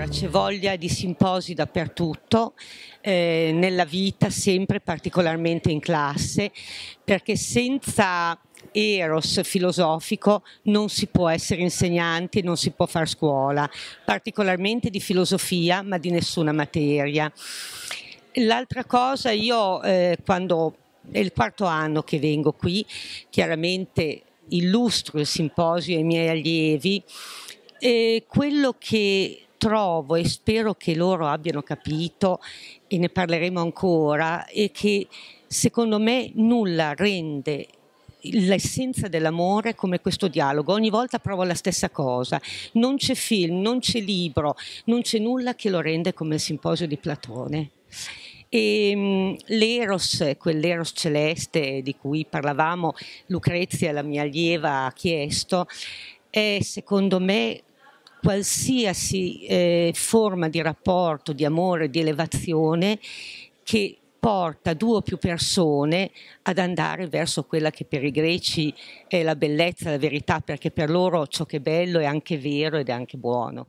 Allora, c'è voglia di simposi dappertutto, eh, nella vita, sempre particolarmente in classe, perché senza eros filosofico non si può essere insegnanti, non si può fare scuola, particolarmente di filosofia, ma di nessuna materia. L'altra cosa, io eh, quando è il quarto anno che vengo qui, chiaramente illustro il simposio ai miei allievi, e quello che trovo e spero che loro abbiano capito e ne parleremo ancora è che secondo me nulla rende l'essenza dell'amore come questo dialogo. Ogni volta provo la stessa cosa. Non c'è film, non c'è libro, non c'è nulla che lo rende come il simposio di Platone. E, um, l'eros, quell'eros celeste di cui parlavamo, Lucrezia, la mia allieva, ha chiesto, è secondo me qualsiasi eh, forma di rapporto, di amore, di elevazione che porta due o più persone ad andare verso quella che per i greci è la bellezza, la verità, perché per loro ciò che è bello è anche vero ed è anche buono.